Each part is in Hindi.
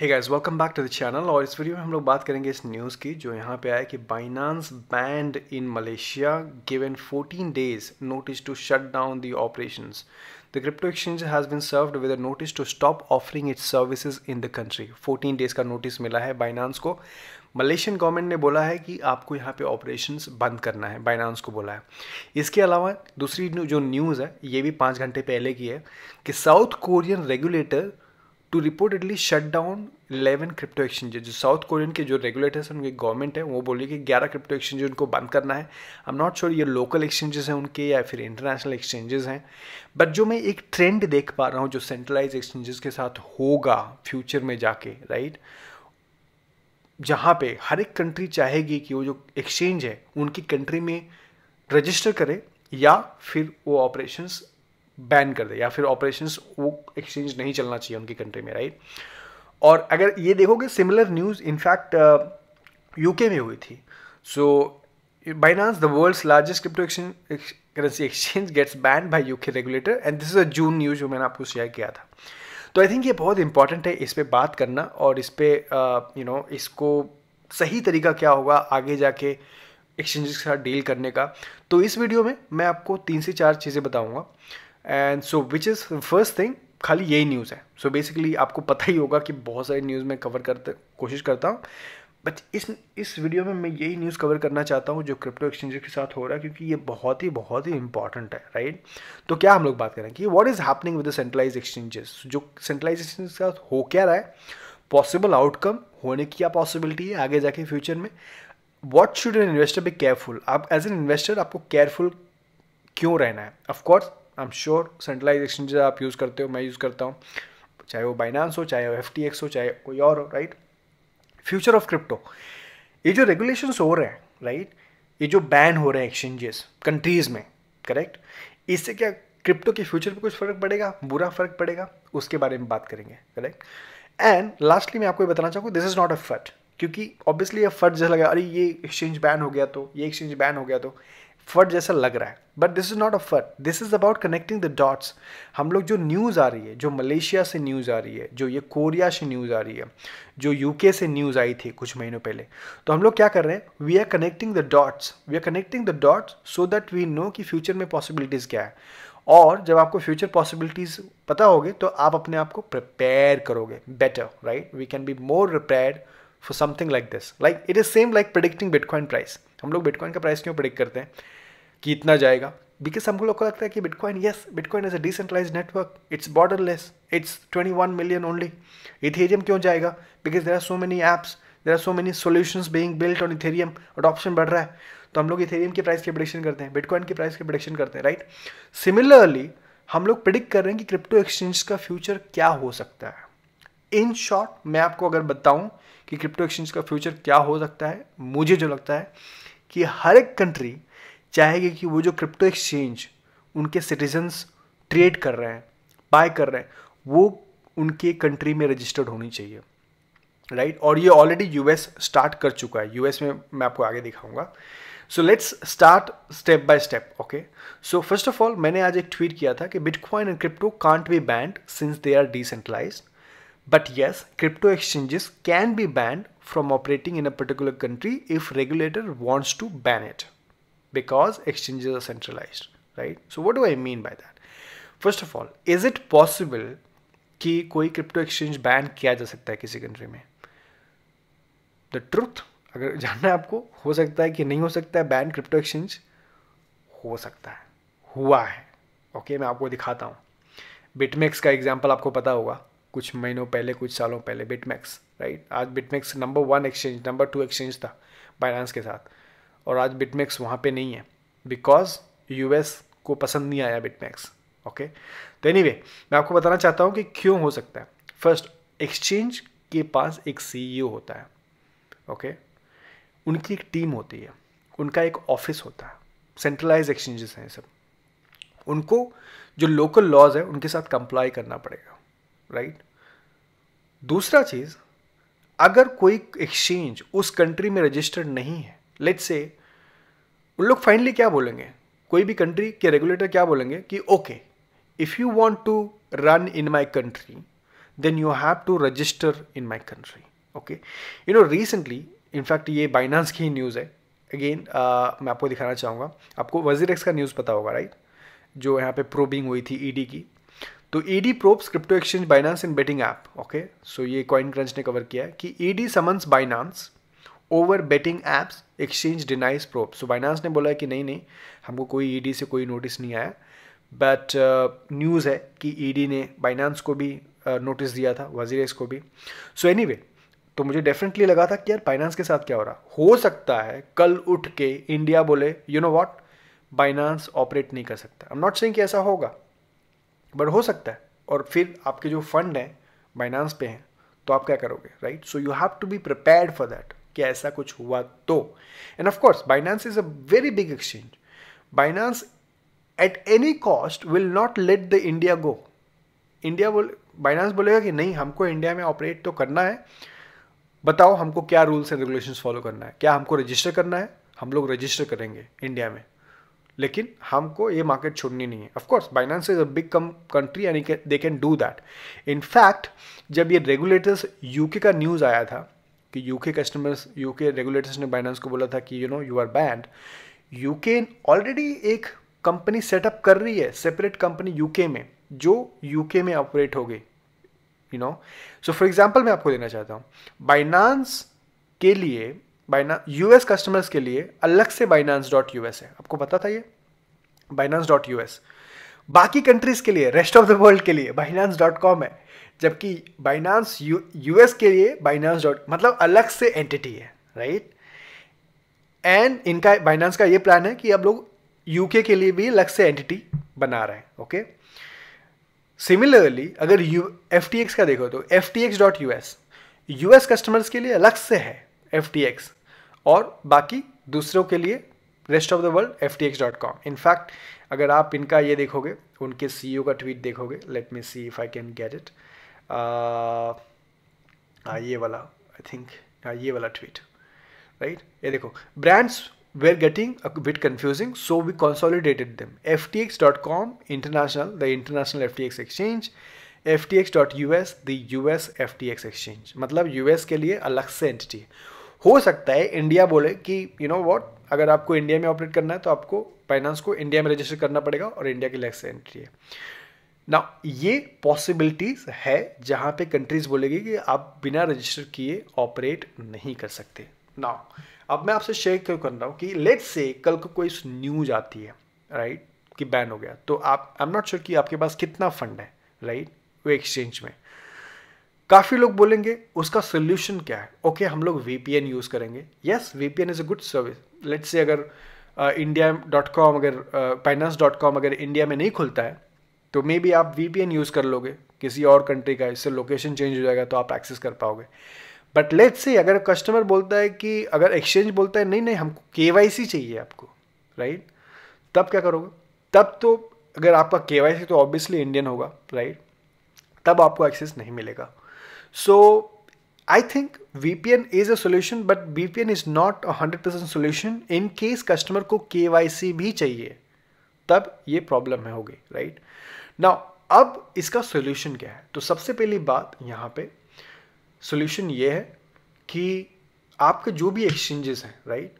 Hey guys welcome back to the channel और इस वीडियो में हम लोग बात करेंगे इस न्यूज़ की जो यहाँ पे आया कि Binance banned in Malaysia given 14 days notice to shut down the operations the crypto exchange has been served with a notice to stop offering its services in the country 14 days का नोटिस मिला है बाइनांस को मलेशियन गवर्नमेंट ने बोला है कि आपको यहाँ पे ऑपरेशंस बंद करना है बाइनांस को बोला है इसके अलावा दूसरी जो न्यूज़ है ये भी पाँच घंटे पहले की है कि south Korean regulator to reportedly shut down eleven crypto exchanges जो साउथ कोरियन के जो रेगुलेटर्स हैं उनके गवर्नमेंट है वो बोली कि ग्यारह क्रिप्टो एक्सचेंज उनको बंद करना है आई एम नॉट श्योर ये लोकल एक्सचेंजेस हैं उनके या फिर इंटरनेशनल एक्सचेंजेस हैं बट जो मैं एक ट्रेंड देख पा रहा हूँ जो सेंट्रलाइज एक्सचेंजेस के साथ होगा फ्यूचर में जाके राइट जहाँ पे हर एक कंट्री चाहेगी कि वो जो एक्सचेंज है उनकी कंट्री में रजिस्टर करे या फिर वो ऑपरेशंस बैन कर दे या फिर ऑपरेशंस वो एक्सचेंज नहीं चलना चाहिए उनकी कंट्री में राइट और अगर ये देखोगे सिमिलर न्यूज़ इनफैक्ट यूके में हुई थी so Binance the world's largest crypto exchange currency exchange gets ban by UK regulator and this is a June news जो मैंने आपको शेयर किया था तो आई थिंक ये बहुत इंपॉर्टेंट है इस पर बात करना और इस पर यू नो इसको सही तरीका क्या होगा आगे जाके एक्सचेंजेस के साथ डील करने का तो इस वीडियो में मैं आपको तीन से चार चीज़ें बताऊँगा and so which is first thing खाली यही न्यूज़ है सो so बेसिकली आपको पता ही होगा कि बहुत सारी न्यूज़ मैं कवर करते कोशिश करता हूँ बट इस इस वीडियो में मैं यही न्यूज़ कवर करना चाहता हूँ जो क्रिप्टो एक्सचेंज के साथ हो रहा है क्योंकि ये बहुत ही बहुत ही इंपॉर्टेंट है राइट तो क्या हम लोग बात करें कि what is happening with the centralize exchanges जो सेंट्रलाइज एक्सचेंज के साथ हो क्या रहा है पॉसिबल आउटकम होने की क्या पॉसिबिलिटी है आगे जाके फ्यूचर में what should an investor be careful आप एज एन इन्वेस्टर आपको केयरफुल क्यों रहना है of course I am sure centralize exchange आप यूज़ करते हो मैं यूज़ करता हूँ चाहे वो बाइनांस हो चाहे वो एफ हो चाहे कोई और हो राइट फ्यूचर ऑफ क्रिप्टो ये जो रेगुलेशन हो रहे हैं राइट ये जो बैन हो रहे हैं एक्सचेंजेस कंट्रीज़ में करेक्ट इससे क्या क्रिप्टो के फ्यूचर पे कुछ फ़र्क पड़ेगा बुरा फ़र्क पड़ेगा उसके बारे में बात करेंगे करेक्ट एंड लास्टली मैं आपको ये बताना चाहूँगा दिस इज़ नॉट अ फट क्योंकि ऑब्वियसली अ फट जैसा लगा अरे ये एक्सचेंज बैन हो गया तो ये एक्सचेंज बैन हो गया तो फट जैसा लग रहा है but this is not a FUD this is about connecting the dots हम लोग जो न्यूज़ आ रही है जो मलेशिया से न्यूज़ आ रही है जो ये कोरिया से न्यूज़ आ रही है जो यूके से न्यूज़ आई थी कुछ महीनों पहले तो हम लोग क्या कर रहे हैं we are connecting the dots we are connecting the dots so that we know कि फ्यूचर में पॉसिबिलिटीज़ क्या है और जब आपको फ्यूचर पॉसिबिलिटीज़ पता होगी तो आप अपने आप को प्रिपेयर करोगे better right we can be more prepare for something like this like it is same like predicting bitcoin price हम लोग बिटकॉइन का प्राइस क्यों प्रिडिक्ट करते हैं कि इतना जाएगा बिकॉज हम लोग को लगता है कि bitcoin yes bitcoin is a decentralize network it's borderless it's twenty one million only Ethereum क्यों जाएगा because there are so many apps there are so many solutions being built on Ethereum adoption बढ़ रहा है तो हम लोग इथेरियम की प्राइस की प्रडिक्शन करते हैं बिटकॉइन की प्राइस की प्रडिक्शन करते हैं राइट सिमिलरली हम लोग प्रिडिक्ट कर रहे हैं कि क्रिप्टो एक्सचेंज का फ्यूचर क्या हो सकता है इन शॉर्ट मैं आपको अगर बताऊं कि क्रिप्टो एक्सचेंज का फ्यूचर क्या हो सकता है मुझे जो लगता है कि हर एक कंट्री चाहेगी कि वो जो क्रिप्टो एक्सचेंज उनके सिटीजन्स ट्रेड कर रहे हैं बाय कर रहे हैं वो उनके कंट्री में रजिस्टर्ड होनी चाहिए राइट right? और ये ऑलरेडी यूएस स्टार्ट कर चुका है यूएस में मैं आपको आगे दिखाऊंगा so let's start step by step okay so first of all मैंने आज एक ट्वीट किया था कि bitcoin and crypto can't be banned since they are decentralize but yes crypto exchanges can be banned from operating in a particular country if regulator wants to ban it because exchanges are centralized, right? So what do I mean by that? First of all is it possible कि कोई क्रिप्टो एक्सचेंज बैन किया जा सकता है किसी कंट्री में द ट्रुथ अगर जानना है आपको हो सकता है कि नहीं हो सकता है बैन क्रिप्टो एक्सचेंज हो सकता है हुआ है ओके okay, मैं आपको दिखाता हूँ बिटमैक्स का एग्जाम्पल आपको पता होगा कुछ महीनों पहले कुछ सालों पहले बिटमैक्स राइट आज BitMEX number one exchange number two exchange था बाइनांस के साथ और आज बिटमैक्स वहाँ पे नहीं है बिकॉज यूएस को पसंद नहीं आया बिटमैक्स ओके तो एनी मैं आपको बताना चाहता हूँ कि क्यों हो सकता है फर्स्ट एक्सचेंज के पास एक सी e होता है ओके okay? उनकी एक टीम होती है उनका एक ऑफिस होता है सेंट्रलाइज एक्सचेंजेस हैं सब उनको जो लोकल लॉज है उनके साथ कंप्लाई करना पड़ेगा राइट दूसरा चीज़ अगर कोई एक्सचेंज उस कंट्री में रजिस्टर्ड नहीं है लेट से उन लोग फाइनली क्या बोलेंगे कोई भी कंट्री के रेगुलेटर क्या बोलेंगे कि okay if you want to run in my country then you have to register in my country okay you know recently in fact ये बाइनांस की ही न्यूज़ है अगेन uh, मैं आपको दिखाना चाहूँगा आपको वजीर एक्स का न्यूज़ पता होगा राइट जो यहाँ पे प्रोबिंग हुई थी ईडी e की तो ED probes crypto exchange Binance in betting app okay so ये कॉइन क्रंच ने कवर किया है कि ED summons Binance over betting apps exchange denies probe so Binance ने बोला कि नहीं नहीं हमको कोई ईडी e से कोई नोटिस नहीं आया बट न्यूज़ uh, है कि ईडी e ने बाइनांस को भी नोटिस uh, दिया था वजीरेस को भी सो so एनीवे anyway, तो मुझे डेफिनेटली लगा था कि यार फाइनेंस के साथ क्या हो रहा हो सकता है कल उठ के इंडिया बोले you know what Binance operate नहीं कर सकता आई एम नॉट सेइंग कि ऐसा होगा बट हो सकता है और फिर आपके जो फंड हैं बाइनांस पे हैं तो आप क्या करोगे right so you have to be prepared for that कि ऐसा कुछ हुआ तो and of course Binance is a very big exchange Binance at any cost will not let the India go India बोल बाइनांस बोलेगा कि नहीं हमको इंडिया में ऑपरेट तो करना है बताओ हमको क्या रूल्स एंड रेगुलेशन फॉलो करना है क्या हमको रजिस्टर करना है हम लोग रजिस्टर करेंगे इंडिया में लेकिन हमको ये मार्केट छोड़नी नहीं है of course Binance is a big come country and they can do that in fact जब ये रेगुलेटर्स यूके का न्यूज़ आया था कि यूके कस्टमर्स यूके रेगुलेटर्स ने बाइनेंस को बोला था कि you know you are banned UK already एक कंपनी सेटअप कर रही है सेपरेट कंपनी यूके में जो यूके में ऑपरेट हो गई you know so for example मैं आपको देना चाहता हूँ बाइनांस के लिए बाइना यूएस कस्टमर्स के लिए अलग से बाइनांस डॉट यूएस है आपको पता था ये बाइनांस डॉट यूएस बाकी कंट्रीज के लिए रेस्ट ऑफ द वर्ल्ड के लिए बाइनांस डॉट कॉम है जबकि बाइनांस यू यूएस के लिए बाइनांस डॉट मतलब अलग से एंटिटी है राइट एंड इनका बाइनांस का ये प्लान है कि अब लोग यूके के लिए भी अलग से एंटिटी बना रहे हैं ओके सिमिलरली अगर यू एफ टी एक्स का देखो तो F T X dot U S U S customers के लिए अलग से है एफ टी एक्स और बाकी दूसरों के लिए rest of the world F T X dot com in fact अगर आप इनका ये देखोगे उनके सी ओ e का ट्वीट देखोगे let me see if I can get it ये वाला आई थिंक ये वाला ट्वीट राइट ये देखो brands were getting bit confusing so we consolidated them F T X dot com international the international F T X exchange F T X dot U S the U S F T X exchange मतलब यू एस के लिए अलग से एंटिटी है हो सकता है इंडिया बोले कि यू नो वॉट अगर आपको इंडिया में ऑपरेट करना है तो आपको फाइनेंस को इंडिया में रजिस्टर करना पड़ेगा और इंडिया के लिए अलग से एंट्री है ना ये पॉसिबिलिटीज़ है जहाँ पे कंट्रीज़ बोलेगी कि आप बिना रजिस्टर किए ऑपरेट नहीं कर सकते ना अब मैं आपसे शेयर क्यों कर रहा हूँ कि लेट से कल को कोई न्यूज आती है राइट right? कि बैन हो गया तो आप आई एम नॉट श्योर कि आपके पास कितना फंड है राइट वो एक्सचेंज में काफ़ी लोग बोलेंगे उसका सोल्यूशन क्या है ओके okay, हम लोग वी यूज़ करेंगे yes V is a good service let's say अगर इंडिया डॉट कॉम अगर फाइनेंस डॉट कॉम अगर इंडिया में नहीं खुलता है तो मे बी आप वी यूज़ कर लोगे किसी और कंट्री का इससे लोकेशन चेंज हो जाएगा तो आप एक्सेस कर पाओगे बट लेट्स से अगर कस्टमर बोलता है कि अगर एक्सचेंज बोलता है नहीं नहीं हमको के चाहिए आपको राइट right? तब क्या करोगे तब तो अगर आपका के तो ऑब्वियसली इंडियन होगा राइट right? तब आपको एक्सेस नहीं मिलेगा so I think V P N is a solution but V P N is not a hundred percent solution in case customer को के वाई सी भी चाहिए तब ये प्रॉब्लम है होगी राइट right? ना अब इसका सोल्यूशन क्या है तो सबसे पहली बात यहाँ पे सोल्यूशन ये है कि आपके जो भी एक्सचेंजेस हैं राइट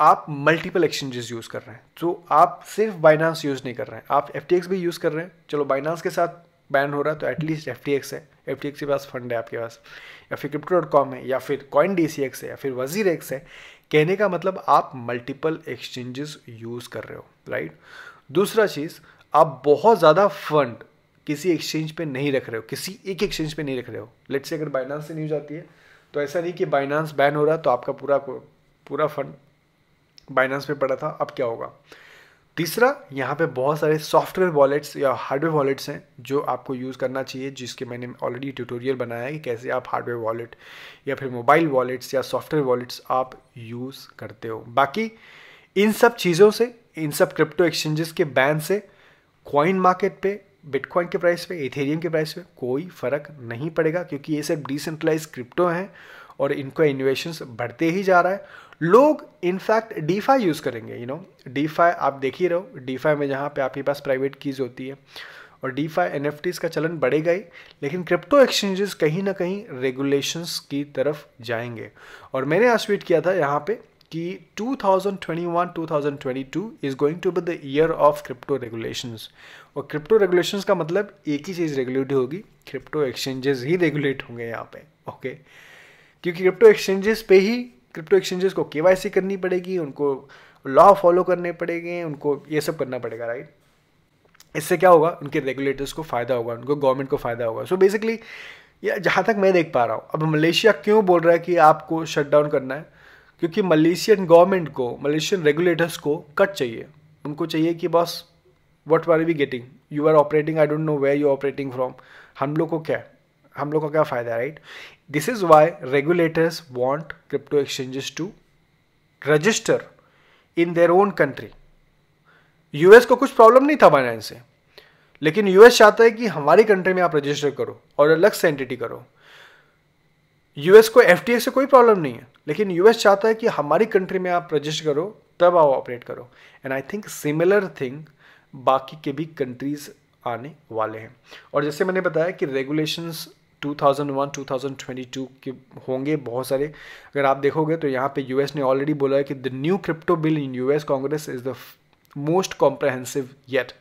आप मल्टीपल एक्सचेंजेस यूज़ कर रहे हैं तो आप सिर्फ बाइनांस यूज़ नहीं कर रहे हैं आप एफ भी यूज़ कर रहे हैं चलो बाइनांस के साथ बैन हो रहा है तो एटलीस्ट एफ है एफ के पास फंड है आपके पास या फिर क्रिप्टो डॉट कॉम है या फिर कॉइन डी है या फिर वजीर एक्स है कहने का मतलब आप मल्टीपल एक्सचेंजेस यूज़ कर रहे हो राइट दूसरा चीज़ आप बहुत ज़्यादा फंड किसी एक्सचेंज पे नहीं रख रहे हो किसी एक एक्सचेंज पे नहीं रख रहे हो लेट से अगर बाइनांस से न्यूज आती है तो ऐसा नहीं कि बाइनांस बैन हो रहा तो आपका पूरा पूरा फंड बाइनांस पे पड़ा था अब क्या होगा तीसरा यहाँ पे बहुत सारे सॉफ्टवेयर वॉलेट्स या हार्डवेयर वॉलेट्स हैं जो आपको यूज़ करना चाहिए जिसके मैंने ऑलरेडी ट्यूटोरियल बनाया है कि कैसे आप हार्डवेयर वॉलेट या फिर मोबाइल वॉलेट्स या सॉफ्टवेयर वॉलेट्स आप यूज़ करते हो बाकी इन सब चीज़ों से इन सब क्रिप्टो एक्सचेंजेस के बैन से क्वाइन मार्केट पे बिटकॉइन के प्राइस पे इथेरियम के प्राइस पे कोई फ़र्क नहीं पड़ेगा क्योंकि ये सब डिसेंट्रलाइज क्रिप्टो हैं और इनका इन्वेशन बढ़ते ही जा रहा है लोग इनफैक्ट डीफाई यूज़ करेंगे यू नो डीफाई आप देख ही रहो डीफाई में जहाँ पे आपके पास प्राइवेट कीज़ होती है और डीफाई एन का चलन बढ़ेगा ही लेकिन क्रिप्टो एक्सचेंजेस कहीं ना कहीं रेगुलेशंस की तरफ जाएंगे और मैंने आज ट्वीट किया था यहाँ पे कि 2021-2022 is going to be the year of crypto regulations और क्रिप्टो रेगुलेशंस का मतलब एक ही चीज़ रेगुलेट होगी क्रिप्टो एक्सचेंजेस ही रेगुलेट होंगे यहाँ पे ओके क्योंकि क्रिप्टो एक्सचेंजेस पे ही क्रिप्टो एक्सचेंजेस को के करनी पड़ेगी उनको लॉ फॉलो करने पड़ेंगे उनको ये सब करना पड़ेगा राइट इससे क्या होगा उनके रेगुलेटर्स को फ़ायदा होगा उनको गवर्नमेंट को फ़ायदा होगा सो बेसिकली ये जहाँ तक मैं देख पा रहा हूँ अब मलेशिया क्यों बोल रहा है कि आपको शट डाउन करना है क्योंकि मलेशियन गवर्नमेंट को मलेशियन रेगुलेटर्स को कट चाहिए उनको चाहिए कि बस what are we getting you are operating I don't know where you operating from हम लोग को क्या हम लोग का क्या फ़ायदा है right this is why regulators want crypto exchanges to register in their own country US को कुछ प्रॉब्लम नहीं था बाइनेंस से लेकिन यूएस चाहता है कि हमारी कंट्री में आप रजिस्टर करो और अलग से एंटिटी करो यूएस को एफ से कोई प्रॉब्लम नहीं है लेकिन यूएस चाहता है कि हमारी कंट्री में आप रजिस्टर करो तब आओ ऑपरेट करो and I think similar thing बाकी के भी कंट्रीज़ आने वाले हैं और जैसे मैंने बताया कि रेगुलेशंस 2001 2022 के होंगे बहुत सारे अगर आप देखोगे तो यहाँ पे यूएस ने ऑलरेडी बोला है कि the new crypto bill in US Congress is the most comprehensive yet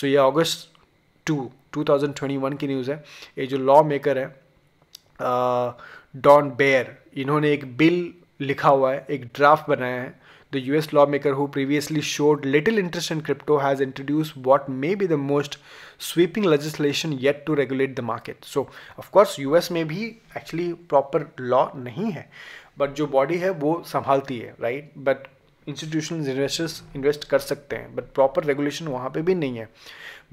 so ये अगस्त टू 2021 की न्यूज़ है ये जो लॉ मेकर है डॉन बेयर इन्होंने एक बिल लिखा हुआ है एक ड्राफ्ट बनाया है the U S law maker who previously showed little interest in crypto has introduce what may be the most sweeping legislation yet to regulate the market so of course U S में भी एक्चुअली प्रॉपर लॉ नहीं है बट जो बॉडी है वो संभालती है right but institution investors invest कर सकते हैं बट प्रॉपर रेगुलेशन वहाँ पे भी नहीं है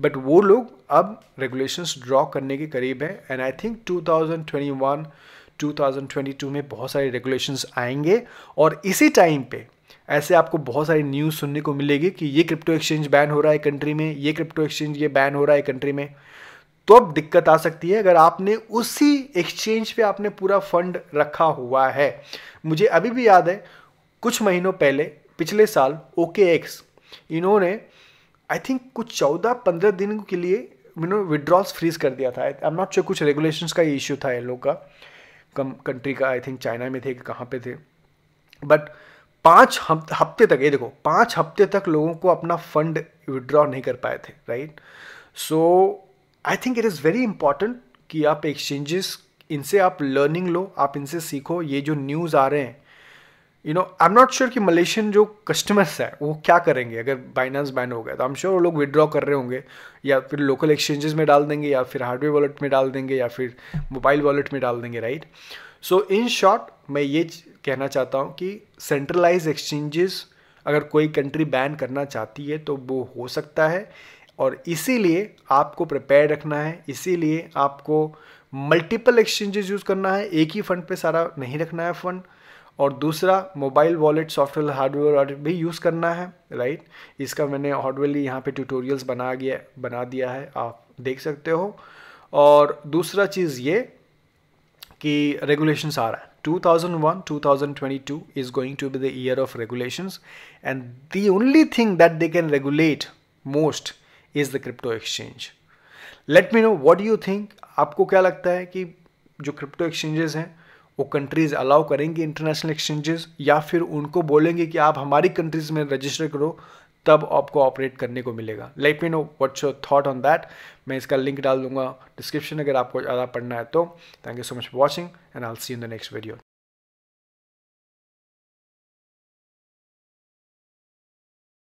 बट वो लोग अब रेगुलेशंस ड्रॉ करने के करीब हैं एंड आई थिंक 2021 2022 में बहुत सारे रेगुलेशंस आएंगे और इसी टाइम पे ऐसे आपको बहुत सारी न्यूज़ सुनने को मिलेगी कि ये क्रिप्टो एक्सचेंज बैन हो रहा है कंट्री में ये क्रिप्टो एक्सचेंज ये बैन हो रहा है कंट्री में तो अब दिक्कत आ सकती है अगर आपने उसी एक्सचेंज पे आपने पूरा फंड रखा हुआ है मुझे अभी भी याद है कुछ महीनों पहले पिछले साल ओके एक्स इन्होंने आई थिंक कुछ चौदह पंद्रह दिन के लिए इन्होंने विड्रॉल्स फ्रीज कर दिया था आई एम नॉट श्योर कुछ रेगुलेशंस का ही इश्यू था इन लोग का कम कंट्री का आई थिंक चाइना में थे कि कहाँ पे थे बट पाँच हफ्ते तक ये देखो पाँच हफ्ते तक लोगों को अपना फंड विड्रॉ नहीं कर पाए थे right so I think it is very important कि आप एक्सचेंजेस इनसे आप लर्निंग लो आप इनसे सीखो ये जो न्यूज़ आ रहे हैं you know I am not sure कि मलेशियन जो कस्टमर्स हैं वो क्या करेंगे अगर बाइनांस बैन हो गया तो आई एम श्योर वो लोग विड्रॉ कर रहे होंगे या फिर लोकल एक्सचेंजेस में डाल देंगे या फिर हार्डवेयर वॉलेट में डाल देंगे या फिर मोबाइल वॉलेट में डाल देंगे राइट सो इन शॉर्ट मैं ये कहना चाहता हूँ कि सेंट्रलाइज एक्सचेंजेस अगर कोई कंट्री बैन करना चाहती है तो वो हो सकता है और इसीलिए आपको प्रिपेयर रखना है इसीलिए आपको मल्टीपल एक्सचेंजेस यूज़ करना है एक ही फंड पे सारा नहीं रखना है फंड और दूसरा mobile wallet software hardware wallet भी यूज़ करना है राइट इसका मैंने हार्डवेयरली यहाँ पे ट्यूटोरियल्स बना गया बना दिया है आप देख सकते हो और दूसरा चीज़ ये कि रेगुलेशंस आ रहा है 2001 2022 is going to be the year of regulations and the only thing that they can regulate most is the crypto exchange let me know what do you think आपको क्या लगता है कि जो क्रिप्टो एक्सचेंजेस हैं वो कंट्रीज़ अलाउ करेंगी इंटरनेशनल एक्सचेंजेस या फिर उनको बोलेंगे कि आप हमारी कंट्रीज़ में रजिस्टर करो तब आपको ऑपरेट करने को मिलेगा like me know what's your thought on that मैं इसका लिंक डाल दूंगा डिस्क्रिप्शन अगर आपको ज़्यादा पढ़ना है तो thank you so much for watching and I'll see in the next video